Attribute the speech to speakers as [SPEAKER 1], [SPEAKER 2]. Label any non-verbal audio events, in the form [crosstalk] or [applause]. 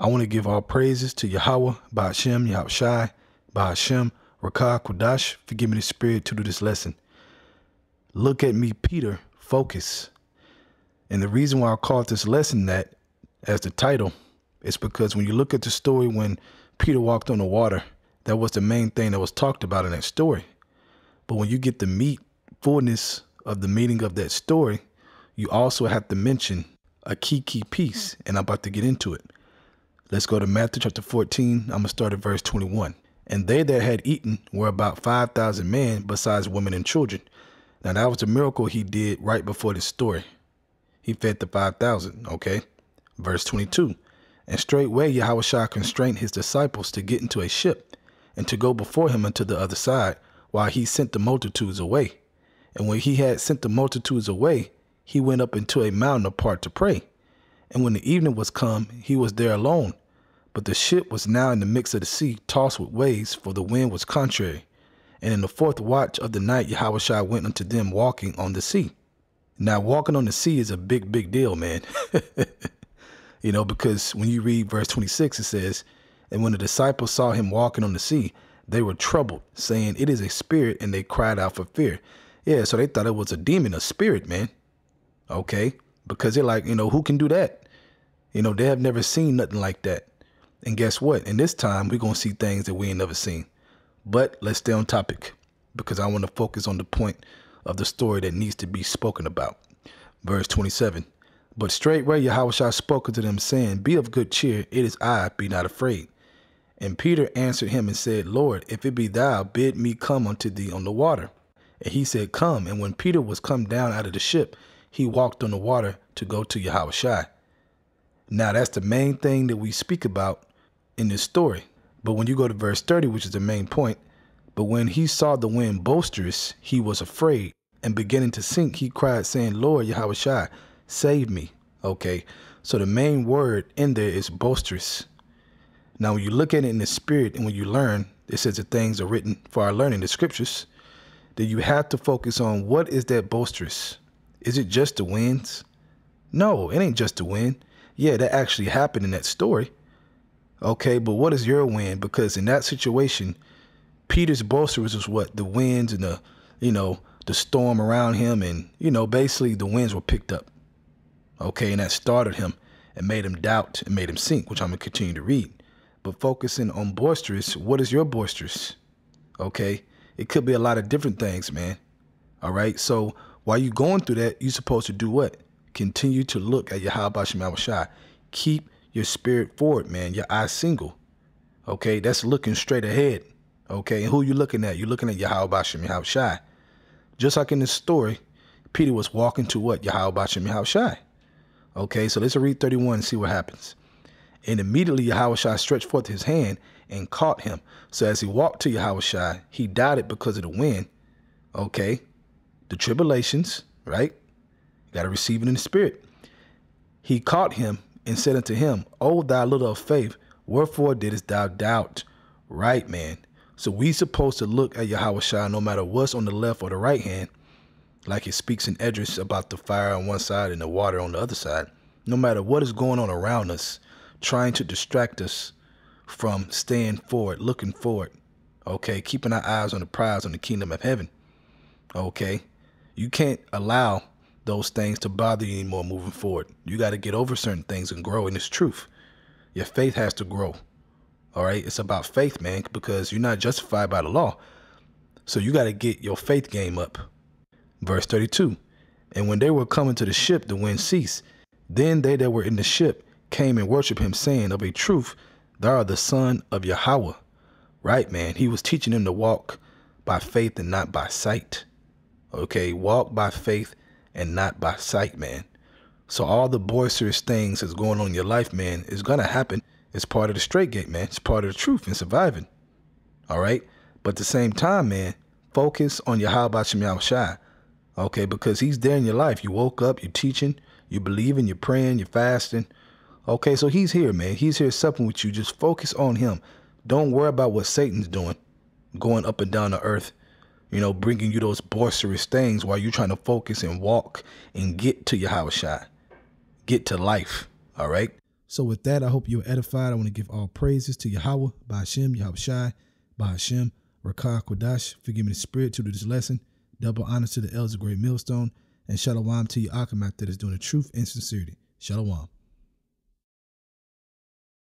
[SPEAKER 1] I want to give all praises to Yahweh, Ba'ashem, Yahushai, Ba'ashem, Rakah, Kodash, for giving me the spirit to do this lesson. Look at me, Peter, focus. And the reason why I called this lesson that as the title is because when you look at the story when Peter walked on the water, that was the main thing that was talked about in that story. But when you get the meat, fullness of the meaning of that story, you also have to mention a key, key piece, and I'm about to get into it. Let's go to Matthew chapter 14. I'm going to start at verse 21. And they that had eaten were about 5,000 men, besides women and children. Now, that was a miracle he did right before this story. He fed the 5,000, okay? Verse 22. And straightway Yahushua constrained his disciples to get into a ship and to go before him unto the other side, while he sent the multitudes away. And when he had sent the multitudes away, he went up into a mountain apart to pray and when the evening was come, he was there alone. But the ship was now in the midst of the sea, tossed with waves, for the wind was contrary. And in the fourth watch of the night, Yahushua went unto them walking on the sea. Now, walking on the sea is a big, big deal, man. [laughs] you know, because when you read verse 26, it says, And when the disciples saw him walking on the sea, they were troubled, saying, It is a spirit, and they cried out for fear. Yeah, so they thought it was a demon, a spirit, man. Okay because they're like, you know, who can do that? You know, they have never seen nothing like that. And guess what? In this time, we're going to see things that we ain't never seen. But let's stay on topic because I want to focus on the point of the story that needs to be spoken about. Verse 27 But straightway Yahweh spoke unto them, saying, Be of good cheer, it is I, be not afraid. And Peter answered him and said, Lord, if it be thou, bid me come unto thee on the water. And he said, Come. And when Peter was come down out of the ship, he walked on the water to go to Yahushua. Now that's the main thing that we speak about in this story. But when you go to verse 30, which is the main point, but when he saw the wind boisterous, he was afraid, and beginning to sink, he cried, saying, Lord Yahushua, save me. Okay. So the main word in there is boisterous. Now when you look at it in the spirit and when you learn, it says that things are written for our learning, the scriptures, that you have to focus on what is that boisterous? Is it just the wins? No, it ain't just a win. Yeah, that actually happened in that story. Okay, but what is your win? Because in that situation, Peter's boisterous was what? The winds and the, you know, the storm around him. And, you know, basically the winds were picked up. Okay, and that started him and made him doubt and made him sink, which I'm going to continue to read. But focusing on boisterous, what is your boisterous? Okay, it could be a lot of different things, man. All right, so while you're going through that, you're supposed to do what? Continue to look at your Habashim Shai. Keep your spirit forward, man. Your eyes single. Okay, that's looking straight ahead. Okay, and who you looking at? You're looking at Yahaubashim Yahaubashai. Just like in this story, Peter was walking to what? Yahaubashim Yahaubashai. Okay, so let's read 31 and see what happens. And immediately Yahaubashai stretched forth his hand and caught him. So as he walked to Yahaubashai, he doubted because of the wind. Okay, the tribulations, right? Got to receive it in the spirit. He caught him and said unto him, O thou little of faith, wherefore didst thou doubt? Right, man. So we supposed to look at Yahweh Shah no matter what's on the left or the right hand, like it speaks in Edris about the fire on one side and the water on the other side. No matter what is going on around us, trying to distract us from staying forward, looking forward. Okay, keeping our eyes on the prize on the kingdom of heaven. Okay, you can't allow those things to bother you anymore moving forward. You got to get over certain things and grow And it's truth. Your faith has to grow. All right. It's about faith, man, because you're not justified by the law. So you got to get your faith game up. Verse 32 And when they were coming to the ship, the wind ceased. Then they that were in the ship came and worshiped him, saying, Of a truth, thou art the son of Yahweh. Right, man. He was teaching them to walk by faith and not by sight. Okay, walk by faith and not by sight, man. So all the boisterous things that's going on in your life, man, is gonna happen. It's part of the straight gate, man. It's part of the truth and surviving. All right. But at the same time, man, focus on your how about you, mouth Okay, because he's there in your life. You woke up, you're teaching, you're believing, you're praying, you're fasting. Okay, so he's here, man. He's here supping with you. Just focus on him. Don't worry about what Satan's doing, going up and down the earth you know, bringing you those boisterous things while you're trying to focus and walk and get to your house shot, get to life. All right. So with that, I hope you're edified. I want to give all praises to Yahweh, by Hashem, Yahweh Shai, by Hashem, Rakah Kodash. Forgive me the spirit to do this lesson. Double honors to the elders of Great Millstone. And shalom to your Akamath that is doing the truth and sincerity. Shalom.